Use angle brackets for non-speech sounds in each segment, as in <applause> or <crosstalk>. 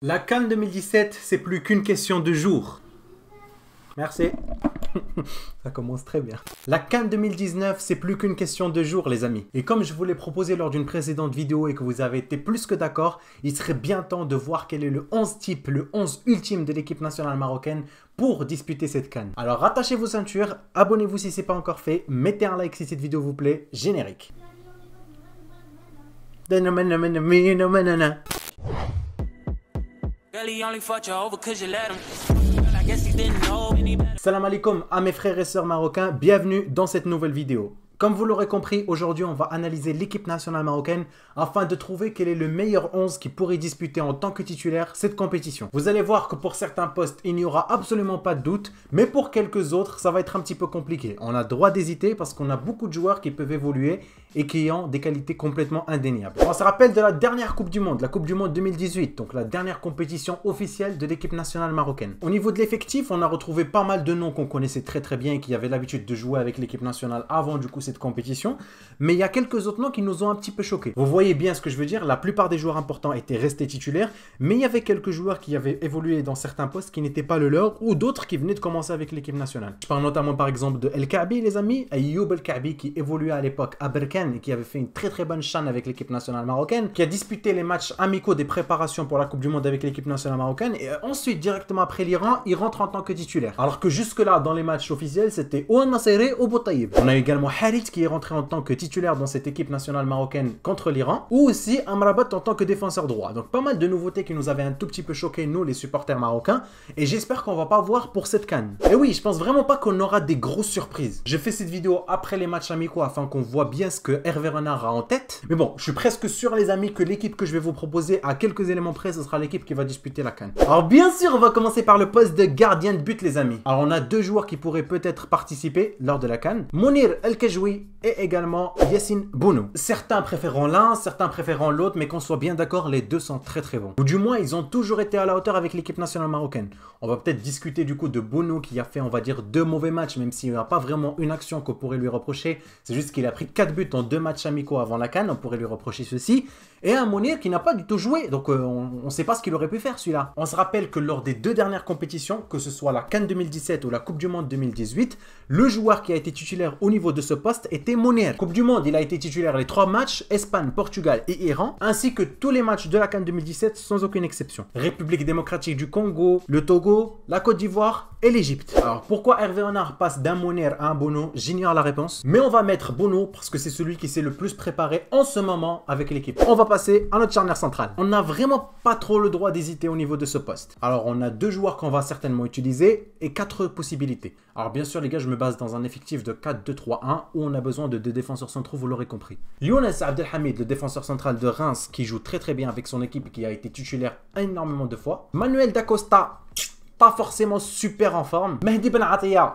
La Cannes 2017, c'est plus qu'une question de jour. Merci. <laughs> Ça commence très bien. La Cannes 2019, c'est plus qu'une question de jour, les amis. Et comme je vous l'ai proposé lors d'une précédente vidéo et que vous avez été plus que d'accord, il serait bien temps de voir quel est le 11 type, le 11 ultime de l'équipe nationale marocaine pour disputer cette canne. Alors rattachez vos ceintures, abonnez-vous si c'est pas encore fait, mettez un like si cette vidéo vous plaît, générique. Salam alaikum à mes frères et sœurs marocains, bienvenue dans cette nouvelle vidéo. Comme vous l'aurez compris, aujourd'hui on va analyser l'équipe nationale marocaine afin de trouver quel est le meilleur 11 qui pourrait disputer en tant que titulaire cette compétition. Vous allez voir que pour certains postes il n'y aura absolument pas de doute, mais pour quelques autres ça va être un petit peu compliqué. On a droit d'hésiter parce qu'on a beaucoup de joueurs qui peuvent évoluer et qui ont des qualités complètement indéniables. On se rappelle de la dernière Coupe du Monde, la Coupe du Monde 2018, donc la dernière compétition officielle de l'équipe nationale marocaine. Au niveau de l'effectif, on a retrouvé pas mal de noms qu'on connaissait très très bien et qui avaient l'habitude de jouer avec l'équipe nationale avant du coup cette compétition, mais il y a quelques autres noms qui nous ont un petit peu choqués. Vous voyez bien ce que je veux dire, la plupart des joueurs importants étaient restés titulaires, mais il y avait quelques joueurs qui avaient évolué dans certains postes qui n'étaient pas le leur ou d'autres qui venaient de commencer avec l'équipe nationale. Je parle notamment par exemple de El Kaabi les amis, Ayoub El Kaabi qui évoluait à l'époque à Berkane et qui avait fait une très très bonne chaîne avec l'équipe nationale marocaine, qui a disputé les matchs amicaux des préparations pour la Coupe du Monde avec l'équipe nationale marocaine, et euh, ensuite, directement après l'Iran, il rentre en tant que titulaire. Alors que jusque-là, dans les matchs officiels, c'était ou Nasseré ou Boutaïb. On a également Harit qui est rentré en tant que titulaire dans cette équipe nationale marocaine contre l'Iran, ou aussi Amrabat en tant que défenseur droit. Donc pas mal de nouveautés qui nous avaient un tout petit peu choqué nous les supporters marocains, et j'espère qu'on va pas voir pour cette canne. Et oui, je pense vraiment pas qu'on aura des grosses surprises. Je fais cette vidéo après les matchs amicaux afin qu'on voit bien ce que Hervé Renard a en tête. Mais bon, je suis presque sûr, les amis, que l'équipe que je vais vous proposer, à quelques éléments près, ce sera l'équipe qui va disputer la canne. Alors, bien sûr, on va commencer par le poste de gardien de but, les amis. Alors, on a deux joueurs qui pourraient peut-être participer lors de la canne. Mounir El kajoui et également Yassine Bounou. Certains préférant l'un, certains préférant l'autre, mais qu'on soit bien d'accord, les deux sont très très bons. Ou du moins, ils ont toujours été à la hauteur avec l'équipe nationale marocaine. On va peut-être discuter du coup de Bounou qui a fait, on va dire, deux mauvais matchs, même s'il n'y a pas vraiment une action qu'on pourrait lui reprocher. C'est juste qu'il a pris quatre buts en deux matchs amicaux avant la Cannes, on pourrait lui reprocher ceci et un Monnier qui n'a pas du tout joué. Donc euh, on ne sait pas ce qu'il aurait pu faire celui-là. On se rappelle que lors des deux dernières compétitions, que ce soit la Cannes 2017 ou la Coupe du Monde 2018, le joueur qui a été titulaire au niveau de ce poste était Monnier. Coupe du Monde, il a été titulaire les trois matchs, Espagne, Portugal et Iran, ainsi que tous les matchs de la Cannes 2017 sans aucune exception. République démocratique du Congo, le Togo, la Côte d'Ivoire et l'Égypte. Alors pourquoi Hervé Renard passe d'un Monnier à un Bono J'ignore la réponse. Mais on va mettre Bono parce que c'est celui qui s'est le plus préparé en ce moment avec l'équipe passer à notre charnière centrale. On n'a vraiment pas trop le droit d'hésiter au niveau de ce poste. Alors on a deux joueurs qu'on va certainement utiliser et quatre possibilités. Alors bien sûr les gars, je me base dans un effectif de 4-2-3-1 où on a besoin de deux défenseurs centraux, vous l'aurez compris. Younes Abdelhamid, le défenseur central de Reims qui joue très très bien avec son équipe qui a été titulaire énormément de fois. Manuel Dacosta pas forcément super en forme. Mehdi Ben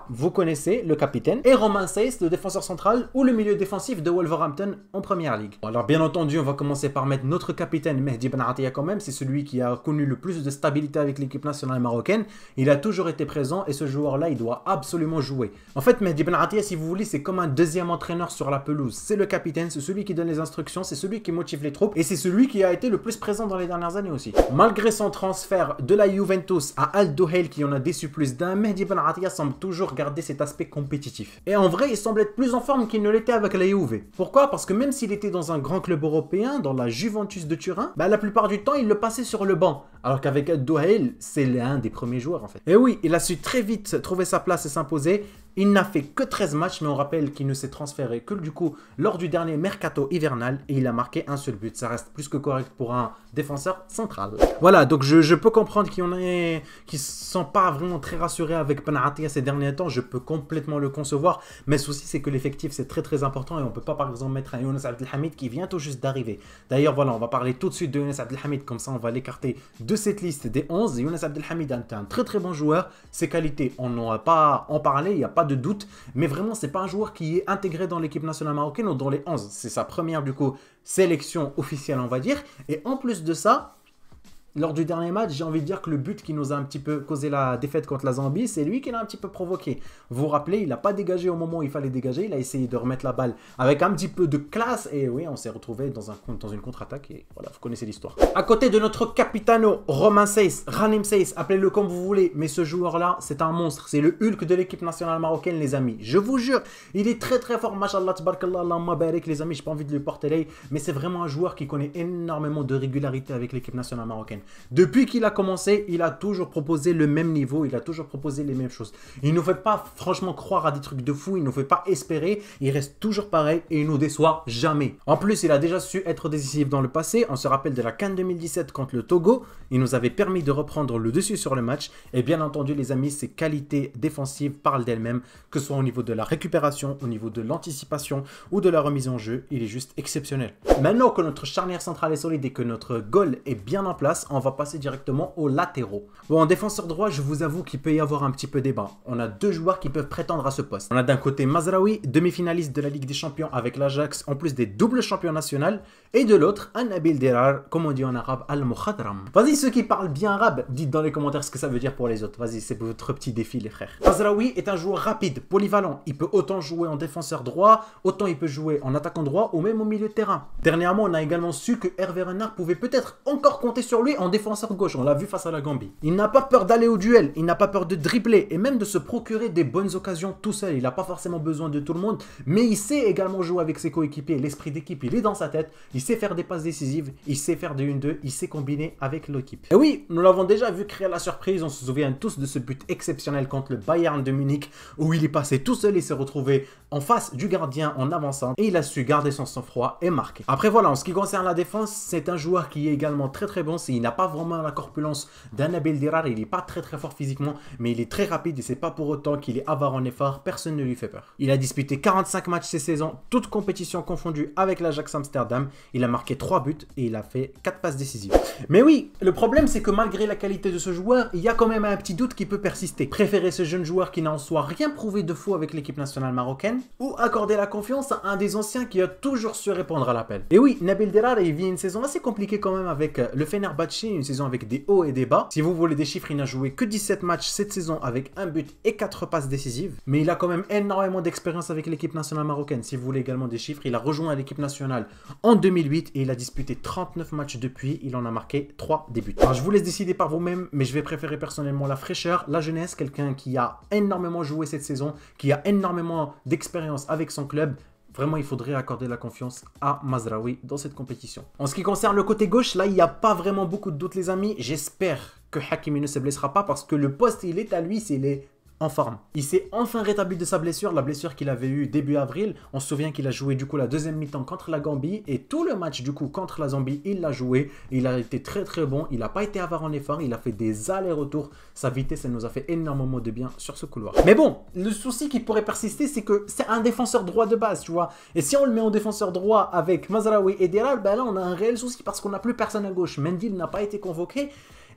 vous connaissez, le capitaine, et Romain Seis, le défenseur central ou le milieu défensif de Wolverhampton en première ligue. Alors bien entendu, on va commencer par mettre notre capitaine Mehdi Ben quand même, c'est celui qui a connu le plus de stabilité avec l'équipe nationale marocaine. Il a toujours été présent et ce joueur-là, il doit absolument jouer. En fait, Mehdi Ben si vous voulez, c'est comme un deuxième entraîneur sur la pelouse. C'est le capitaine, c'est celui qui donne les instructions, c'est celui qui motive les troupes et c'est celui qui a été le plus présent dans les dernières années aussi. Malgré son transfert de la Juventus à Aldo qui en a déçu plus d'un, Mehdi Ben semble toujours garder cet aspect compétitif. Et en vrai, il semble être plus en forme qu'il ne l'était avec la Juve. Pourquoi Parce que même s'il était dans un grand club européen, dans la Juventus de Turin, bah, la plupart du temps, il le passait sur le banc. Alors qu'avec Duhail, c'est l'un des premiers joueurs en fait. Et oui, il a su très vite trouver sa place et s'imposer, il n'a fait que 13 matchs, mais on rappelle qu'il ne s'est transféré que du coup lors du dernier mercato hivernal et il a marqué un seul but. Ça reste plus que correct pour un défenseur central. Voilà, donc je, peux comprendre qu'il y en ait qui ne sont pas vraiment très rassuré avec Panatia ces derniers temps. Je peux complètement le concevoir. Mais le souci, c'est que l'effectif, c'est très très important et on ne peut pas par exemple mettre un Younes Abdelhamid qui vient tout juste d'arriver. D'ailleurs, voilà, on va parler tout de suite de Younes Abdelhamid. Comme ça, on va l'écarter de cette liste des 11. Younes Abdelhamid est un très très bon joueur. Ses qualités, on n'aura pas en parler. Il n'y a pas de doute. Mais vraiment, c'est pas un joueur qui est intégré dans l'équipe nationale marocaine ou dans les 11. C'est sa première, du coup, sélection officielle, on va dire. Et en plus de ça, lors du dernier match, j'ai envie de dire que le but qui nous a un petit peu causé la défaite contre la Zambie, c'est lui qui l'a un petit peu provoqué. Vous vous rappelez, il n'a pas dégagé au moment où il fallait dégager, il a essayé de remettre la balle avec un petit peu de classe, et oui, on s'est retrouvé dans, un, une contre-attaque, et voilà, vous connaissez l'histoire. À côté de notre capitano, Romain Seiss, Ranim Seis, appelez-le comme vous voulez, mais ce joueur-là, c'est un monstre, c'est le Hulk de l'équipe nationale marocaine, les amis. Je vous jure, il est très très fort, mashallah, tabarakallah, avec les amis, j'ai pas envie de lui porter l'œil, mais c'est vraiment un joueur qui connaît énormément de régularité avec l'équipe nationale marocaine. Depuis qu'il a commencé, il a toujours proposé le même niveau, il a toujours proposé les mêmes choses. Il ne nous fait pas franchement croire à des trucs de fou, il ne nous fait pas espérer, il reste toujours pareil et il nous déçoit jamais. En plus, il a déjà su être décisif dans le passé, on se rappelle de la Cannes 2017 contre le Togo, il nous avait permis de reprendre le dessus sur le match et bien entendu les amis, ses qualités défensives parlent d'elles-mêmes, que ce soit au niveau de la récupération, au niveau de l'anticipation ou de la remise en jeu, il est juste exceptionnel. Maintenant que notre charnière centrale est solide et que notre goal est bien en place, on va passer directement aux latéraux. Bon, en défenseur droit, je vous avoue qu'il peut y avoir un petit peu débat. On a deux joueurs qui peuvent prétendre à ce poste. On a d'un côté Mazraoui, demi-finaliste de la Ligue des Champions avec l'Ajax, en plus des doubles champions nationaux et de l'autre, Annabil Dirar, comme on dit en arabe, Al-Mukhadram. Vas-y, ceux qui parlent bien arabe, dites dans les commentaires ce que ça veut dire pour les autres. Vas-y, c'est votre petit défi, les frères. Azraoui est un joueur rapide, polyvalent. Il peut autant jouer en défenseur droit, autant il peut jouer en attaquant droit ou même au milieu de terrain. Dernièrement, on a également su que Hervé Renard pouvait peut-être encore compter sur lui en défenseur gauche. On l'a vu face à la Gambie. Il n'a pas peur d'aller au duel, il n'a pas peur de dribbler et même de se procurer des bonnes occasions tout seul. Il n'a pas forcément besoin de tout le monde, mais il sait également jouer avec ses coéquipiers. L'esprit d'équipe, il est dans sa tête. Il sait faire des passes décisives, il sait faire des 1-2, il sait combiner avec l'équipe. Et oui, nous l'avons déjà vu créer la surprise, on se souvient tous de ce but exceptionnel contre le Bayern de Munich où il est passé tout seul et s'est retrouvé en face du gardien en avançant et il a su garder son sang-froid et marquer. Après voilà, en ce qui concerne la défense, c'est un joueur qui est également très très bon, il n'a pas vraiment la corpulence d'un Abel Dirar, il n'est pas très très fort physiquement, mais il est très rapide et c'est pas pour autant qu'il est avare en effort, personne ne lui fait peur. Il a disputé 45 matchs ces saisons, toutes compétitions confondues avec l'Ajax Amsterdam, il a marqué 3 buts et il a fait 4 passes décisives. Mais oui, le problème c'est que malgré la qualité de ce joueur, il y a quand même un petit doute qui peut persister. Préférer ce jeune joueur qui n'a en soi rien prouvé de faux avec l'équipe nationale marocaine ou accorder la confiance à un des anciens qui a toujours su répondre à l'appel. Et oui, Nabil Derar il vit une saison assez compliquée quand même avec euh, le Fenerbahce, une saison avec des hauts et des bas. Si vous voulez des chiffres, il n'a joué que 17 matchs cette saison avec un but et 4 passes décisives, mais il a quand même énormément d'expérience avec l'équipe nationale marocaine. Si vous voulez également des chiffres, il a rejoint l'équipe nationale en 2000 et il a disputé 39 matchs depuis. Il en a marqué 3 débuts. Alors, je vous laisse décider par vous-même, mais je vais préférer personnellement la fraîcheur, la jeunesse, quelqu'un qui a énormément joué cette saison, qui a énormément d'expérience avec son club, Vraiment, il faudrait accorder la confiance à Mazraoui dans cette compétition. En ce qui concerne le côté gauche, là, il n'y a pas vraiment beaucoup de doutes, les amis. J'espère que Hakimi ne se blessera pas parce que le poste, il est à lui. C'est les il s'est enfin rétabli de sa blessure, la blessure qu'il avait eue début avril. On se souvient qu'il a joué du coup la deuxième mi-temps contre la Gambie et tout le match du coup contre la Zambie, il l'a joué. Il a été très très bon, il n'a pas été avare en effort, il a fait des allers-retours. Sa vitesse, elle nous a fait énormément de bien sur ce couloir. Mais bon, le souci qui pourrait persister, c'est que c'est un défenseur droit de base, tu vois. Et si on le met en défenseur droit avec Mazraoui et Deral, ben là on a un réel souci parce qu'on n'a plus personne à gauche. Mendil n'a pas été convoqué.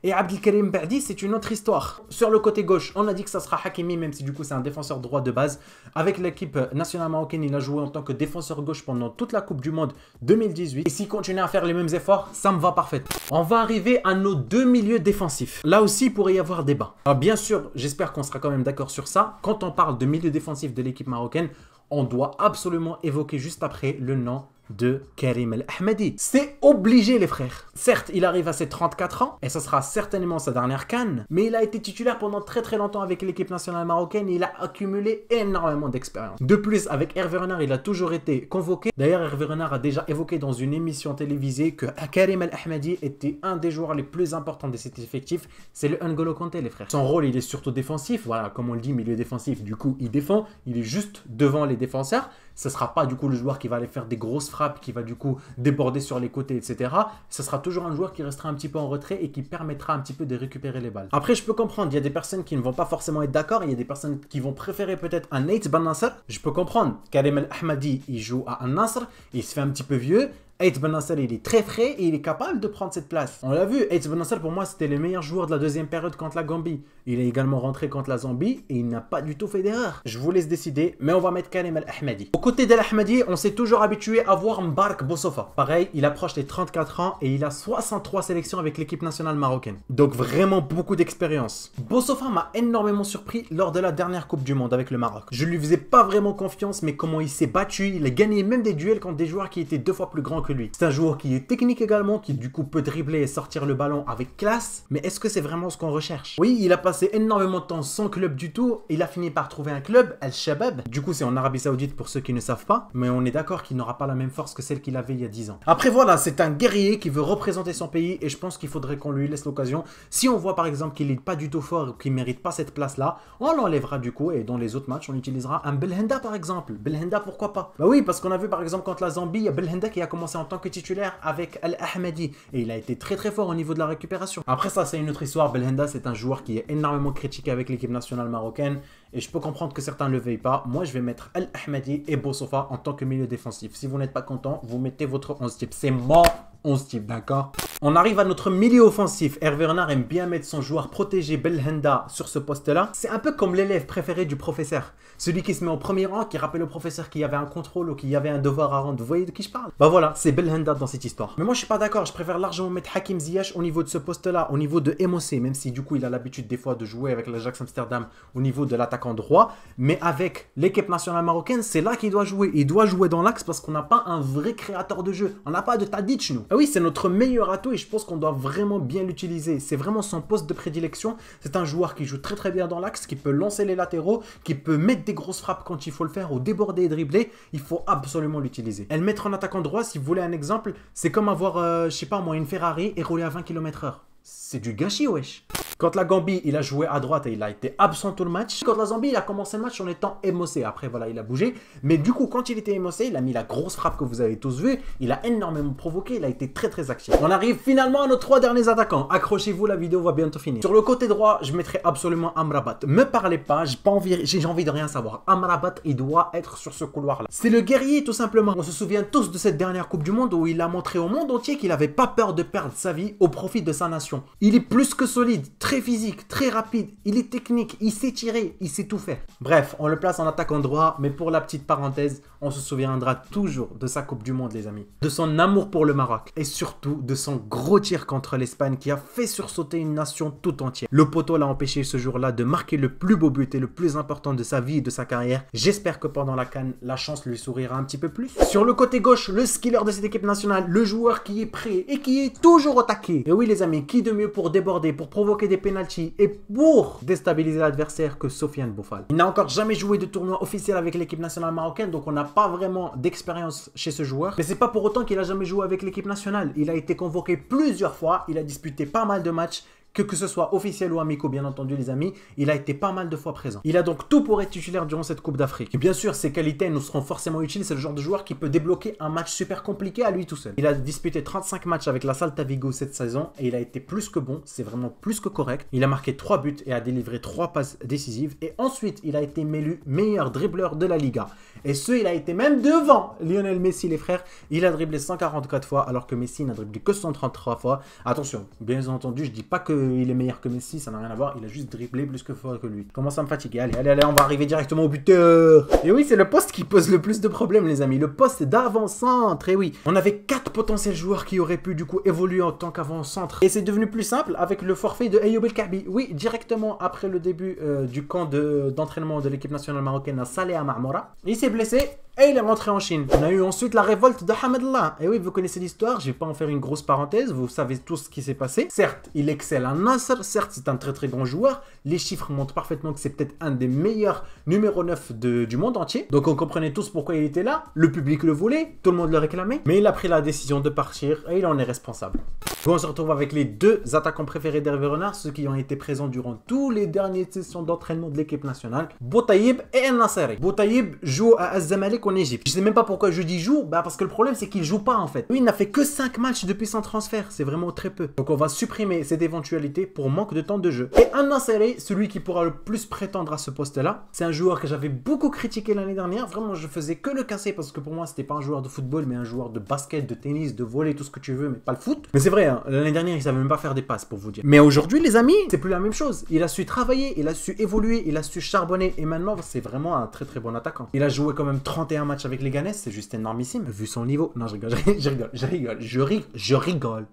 Et Abdelkarim Berdi, c'est une autre histoire. Sur le côté gauche, on a dit que ça sera Hakimi, même si du coup c'est un défenseur droit de base. Avec l'équipe nationale marocaine, il a joué en tant que défenseur gauche pendant toute la Coupe du Monde 2018. Et s'il continue à faire les mêmes efforts, ça me va parfaitement. On va arriver à nos deux milieux défensifs. Là aussi, il pourrait y avoir débat. Alors ah, bien sûr, j'espère qu'on sera quand même d'accord sur ça. Quand on parle de milieu défensif de l'équipe marocaine, on doit absolument évoquer juste après le nom de Karim El-Ahmadi. C'est obligé les frères. Certes, il arrive à ses 34 ans et ce sera certainement sa dernière canne, mais il a été titulaire pendant très très longtemps avec l'équipe nationale marocaine et il a accumulé énormément d'expérience. De plus, avec Hervé Renard, il a toujours été convoqué. D'ailleurs, Hervé Renard a déjà évoqué dans une émission télévisée que Karim El-Ahmadi était un des joueurs les plus importants de cet effectif. C'est le N'Golo Kanté les frères. Son rôle, il est surtout défensif. Voilà, comme on le dit, milieu défensif. Du coup, il défend. Il est juste devant les défenseurs ce sera pas du coup le joueur qui va aller faire des grosses frappes, qui va du coup déborder sur les côtés, etc. Ce sera toujours un joueur qui restera un petit peu en retrait et qui permettra un petit peu de récupérer les balles. Après, je peux comprendre, il y a des personnes qui ne vont pas forcément être d'accord, il y a des personnes qui vont préférer peut-être un Nate ban Je peux comprendre, Karim El Ahmadi, il joue à un Nasser, il se fait un petit peu vieux, Aït Ben il est très frais et il est capable de prendre cette place. On l'a vu, Aït Ben pour moi, c'était le meilleur joueur de la deuxième période contre la Gambie. Il est également rentré contre la Zambie et il n'a pas du tout fait d'erreur. Je vous laisse décider, mais on va mettre Karim Al-Ahmadi. Au côté ahmadi on s'est toujours habitué à voir Mbark Bossofa. Pareil, il approche les 34 ans et il a 63 sélections avec l'équipe nationale marocaine. Donc vraiment beaucoup d'expérience. Bossofa m'a énormément surpris lors de la dernière Coupe du Monde avec le Maroc. Je lui faisais pas vraiment confiance, mais comment il s'est battu, il a gagné même des duels contre des joueurs qui étaient deux fois plus grands que lui. C'est un joueur qui est technique également, qui du coup peut dribbler et sortir le ballon avec classe, mais est-ce que c'est vraiment ce qu'on recherche Oui, il a passé énormément de temps sans club du tout, il a fini par trouver un club, Al Shabab. Du coup, c'est en Arabie Saoudite pour ceux qui ne savent pas, mais on est d'accord qu'il n'aura pas la même force que celle qu'il avait il y a 10 ans. Après voilà, c'est un guerrier qui veut représenter son pays et je pense qu'il faudrait qu'on lui laisse l'occasion. Si on voit par exemple qu'il n'est pas du tout fort ou qu'il mérite pas cette place-là, on l'enlèvera du coup et dans les autres matchs, on utilisera un Belhenda par exemple. Belhenda, pourquoi pas Bah oui, parce qu'on a vu par exemple contre la Zambie, il a Belhenda qui a commencé en tant que titulaire avec Al-Ahmadi et il a été très très fort au niveau de la récupération. Après ça, c'est une autre histoire. Belhenda, c'est un joueur qui est énormément critiqué avec l'équipe nationale marocaine et je peux comprendre que certains ne le veuillent pas. Moi, je vais mettre Al-Ahmadi et Bossofa en tant que milieu défensif. Si vous n'êtes pas content, vous mettez votre 11 type. C'est mort se types, d'accord On arrive à notre milieu offensif. Hervé Renard aime bien mettre son joueur protégé Belhenda sur ce poste-là. C'est un peu comme l'élève préféré du professeur. Celui qui se met au premier rang, qui rappelle au professeur qu'il y avait un contrôle ou qu'il y avait un devoir à rendre. Vous voyez de qui je parle Bah voilà, c'est Belhenda dans cette histoire. Mais moi je suis pas d'accord, je préfère largement mettre Hakim Ziyech au niveau de ce poste-là, au niveau de MOC, même si du coup il a l'habitude des fois de jouer avec l'Ajax Amsterdam au niveau de l'attaquant droit. Mais avec l'équipe nationale marocaine, c'est là qu'il doit jouer. Il doit jouer dans l'axe parce qu'on n'a pas un vrai créateur de jeu. On n'a pas de Tadic nous. Ah oui, c'est notre meilleur atout et je pense qu'on doit vraiment bien l'utiliser. C'est vraiment son poste de prédilection. C'est un joueur qui joue très très bien dans l'axe, qui peut lancer les latéraux, qui peut mettre des grosses frappes quand il faut le faire ou déborder et dribbler. Il faut absolument l'utiliser. Elle mettre en attaquant droit, si vous voulez un exemple, c'est comme avoir, euh, je sais pas moi, une Ferrari et rouler à 20 km/h. C'est du gâchis, wesh. Quand la Gambie, il a joué à droite et il a été absent tout le match. Quand la Zambie, il a commencé le match en étant émossé. Après, voilà, il a bougé. Mais du coup, quand il était émossé, il a mis la grosse frappe que vous avez tous vu. Il a énormément provoqué. Il a été très, très actif. On arrive finalement à nos trois derniers attaquants. Accrochez-vous, la vidéo va bientôt finir. Sur le côté droit, je mettrai absolument Amrabat. Me parlez pas, j'ai envie, j'ai envie de rien savoir. Amrabat, il doit être sur ce couloir-là. C'est le guerrier, tout simplement. On se souvient tous de cette dernière Coupe du Monde où il a montré au monde entier qu'il n'avait pas peur de perdre sa vie au profit de sa nation. Il est plus que solide, très physique, très rapide, il est technique, il sait tirer, il sait tout faire. Bref, on le place en attaque en droit, mais pour la petite parenthèse, on se souviendra toujours de sa Coupe du Monde, les amis. De son amour pour le Maroc, et surtout de son gros tir contre l'Espagne qui a fait sursauter une nation tout entière. Le poteau l'a empêché ce jour-là de marquer le plus beau but et le plus important de sa vie et de sa carrière. J'espère que pendant la canne, la chance lui sourira un petit peu plus. Sur le côté gauche, le skiller de cette équipe nationale, le joueur qui est prêt et qui est toujours au taquet. Et oui les amis, qui de mieux pour déborder, pour provoquer des des et pour déstabiliser l'adversaire que Sofiane Boufal. Il n'a encore jamais joué de tournoi officiel avec l'équipe nationale marocaine, donc on n'a pas vraiment d'expérience chez ce joueur. Mais c'est pas pour autant qu'il a jamais joué avec l'équipe nationale. Il a été convoqué plusieurs fois, il a disputé pas mal de matchs, que que ce soit officiel ou amico, bien entendu, les amis, il a été pas mal de fois présent. Il a donc tout pour être titulaire durant cette Coupe d'Afrique. bien sûr, ses qualités nous seront forcément utiles. C'est le genre de joueur qui peut débloquer un match super compliqué à lui tout seul. Il a disputé 35 matchs avec la Salta Vigo cette saison et il a été plus que bon. C'est vraiment plus que correct. Il a marqué 3 buts et a délivré 3 passes décisives. Et ensuite, il a été élu meilleur dribbleur de la Liga. Et ce, il a été même devant Lionel Messi, les frères. Il a dribblé 144 fois alors que Messi n'a dribblé que 133 fois. Attention, bien entendu, je dis pas que il est meilleur que Messi, ça n'a rien à voir. Il a juste dribblé plus que fort que lui. Commence à me fatiguer. Allez, allez, allez, on va arriver directement au buteur. Et oui, c'est le poste qui pose le plus de problèmes, les amis. Le poste d'avant-centre. Et oui, on avait quatre potentiels joueurs qui auraient pu du coup évoluer en tant qu'avant-centre. Et c'est devenu plus simple avec le forfait de Ayoub El Kabi. Oui, directement après le début euh, du camp d'entraînement de, l'équipe nationale marocaine à Salé à Marmora. Il s'est blessé et il est rentré en Chine. On a eu ensuite la révolte de Allah Et oui, vous connaissez l'histoire, je vais pas en faire une grosse parenthèse, vous savez tout ce qui s'est passé. Certes, il excelle à Nasser, certes, c'est un très très bon joueur. Les chiffres montrent parfaitement que c'est peut-être un des meilleurs numéro 9 du monde entier. Donc on comprenait tous pourquoi il était là. Le public le voulait, tout le monde le réclamait. Mais il a pris la décision de partir et il en est responsable. Bon, on se retrouve avec les deux attaquants préférés d'Hervé Renard, ceux qui ont été présents durant tous les dernières sessions d'entraînement de l'équipe nationale, Boutaïb et El Nasseri. Boutaïb joue à Az-Zamalek en Égypte. Je sais même pas pourquoi je dis joue, bah, parce que le problème c'est qu'il joue pas en fait. Lui, il n'a fait que 5 matchs depuis son transfert, c'est vraiment très peu. Donc on va supprimer cette éventualité pour manque de temps de jeu. Et un inséré, celui qui pourra le plus prétendre à ce poste-là, c'est un joueur que j'avais beaucoup critiqué l'année dernière. Vraiment, je faisais que le casser parce que pour moi c'était pas un joueur de football, mais un joueur de basket, de tennis, de volley, tout ce que tu veux, mais pas le foot. Mais c'est vrai, hein, l'année dernière il savait même pas faire des passes pour vous dire. Mais aujourd'hui les amis, c'est plus la même chose. Il a su travailler, il a su évoluer, il a su charbonner et maintenant c'est vraiment un très très bon attaquant. Il a joué quand même et un match avec les Ganes, c'est juste énormissime, vu son niveau. Non, je rigole, <laughs> je rigole, je rigole, je rigole, je rigole.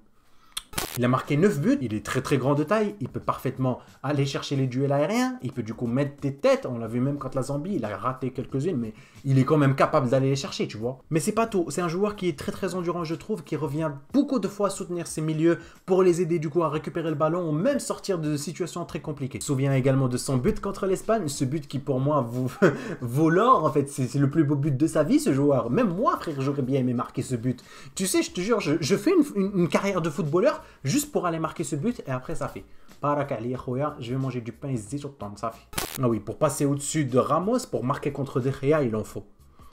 Il a marqué 9 buts, il est très très grand de taille, il peut parfaitement aller chercher les duels aériens, il peut du coup mettre des têtes, on l'a vu même contre la Zambie, il a raté quelques-unes, mais il est quand même capable d'aller les chercher, tu vois. Mais c'est pas tout, c'est un joueur qui est très très endurant, je trouve, qui revient beaucoup de fois soutenir ses milieux pour les aider du coup à récupérer le ballon ou même sortir de situations très compliquées. souviens également de son but contre l'Espagne, ce but qui pour moi vaut <laughs> l'or en fait, c'est le plus beau but de sa vie ce joueur. Même moi frère, j'aurais bien aimé marquer ce but. Tu sais, je te jure, je, fais une carrière de footballeur juste pour aller marquer ce but et après ça fait. Je vais manger du pain et sur ça fait. Non oui, pour passer au-dessus de Ramos, pour marquer contre De il en faut.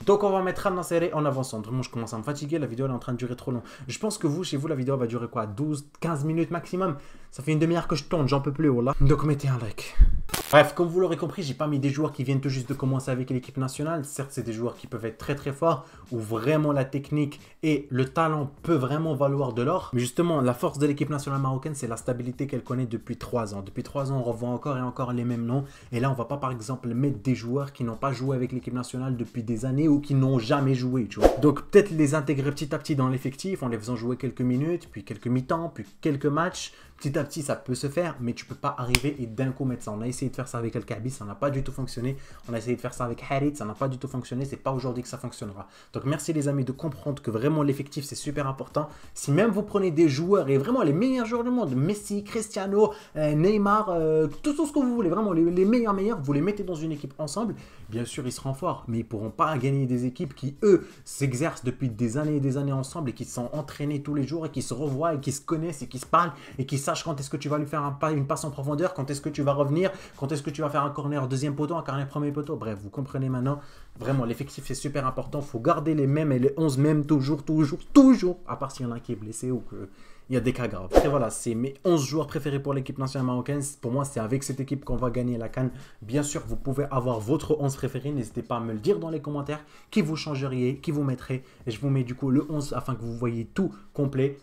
Donc on va mettre dans série en avant centre. je commence à me fatiguer, la vidéo elle est en train de durer trop long. Je pense que vous, chez vous, la vidéo va durer quoi 12, 15 minutes maximum Ça fait une demi-heure que je tourne, j'en peux plus, voilà. Oh Donc mettez un like. Bref, comme vous l'aurez compris, j'ai pas mis des joueurs qui viennent tout juste de commencer avec l'équipe nationale. Certes, c'est des joueurs qui peuvent être très très forts, où vraiment la technique et le talent peut vraiment valoir de l'or. Mais justement, la force de l'équipe nationale marocaine, c'est la stabilité qu'elle connaît depuis 3 ans. Depuis 3 ans, on revoit encore et encore les mêmes noms. Et là, on va pas par exemple mettre des joueurs qui n'ont pas joué avec l'équipe nationale depuis des années qui n'ont jamais joué, tu vois. Donc peut-être les intégrer petit à petit dans l'effectif en les faisant jouer quelques minutes, puis quelques mi-temps, puis quelques matchs, petit à petit, ça peut se faire, mais tu peux pas arriver et d'un coup mettre ça. On a essayé de faire ça avec Al-Kabi, ça n'a pas du tout fonctionné. On a essayé de faire ça avec Harit, ça n'a pas du tout fonctionné. C'est pas aujourd'hui que ça fonctionnera. Donc merci les amis de comprendre que vraiment l'effectif c'est super important. Si même vous prenez des joueurs et vraiment les meilleurs joueurs du monde, Messi, Cristiano, euh, Neymar, euh, tout, ce que vous voulez, vraiment les, meilleurs meilleurs, vous les mettez dans une équipe ensemble, bien sûr ils seront forts, mais ils pourront pas gagner des équipes qui eux s'exercent depuis des années et des années ensemble et qui sont entraînés tous les jours et qui se revoient et qui se connaissent et qui se parlent et qui savent quand est-ce que tu vas lui faire un, une passe en profondeur, quand est-ce que tu vas revenir, quand est-ce que tu vas faire un corner deuxième poteau, un corner premier poteau. Bref, vous comprenez maintenant, vraiment, l'effectif c'est super important. faut garder les mêmes et les 11 mêmes toujours, toujours, toujours, à part s'il y en a qui est blessé ou que il y a des cas graves. Et voilà, c'est mes 11 joueurs préférés pour l'équipe nationale marocaine. Pour moi, c'est avec cette équipe qu'on va gagner la canne Bien sûr, vous pouvez avoir votre 11 préféré. N'hésitez pas à me le dire dans les commentaires qui vous changeriez, qui vous mettrez. Et je vous mets du coup le 11 afin que vous voyez tout complet.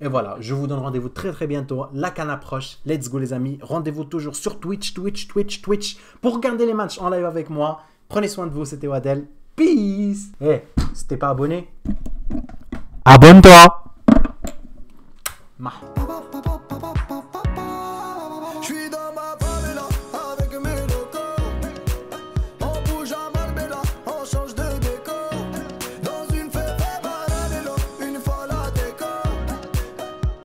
Et voilà, je vous donne rendez-vous très très bientôt. La canne approche. Let's go les amis. Rendez-vous toujours sur Twitch, Twitch, Twitch, Twitch pour regarder les matchs en live avec moi. Prenez soin de vous, c'était Wadel. Peace. Eh, si t'es pas abonné, abonne-toi.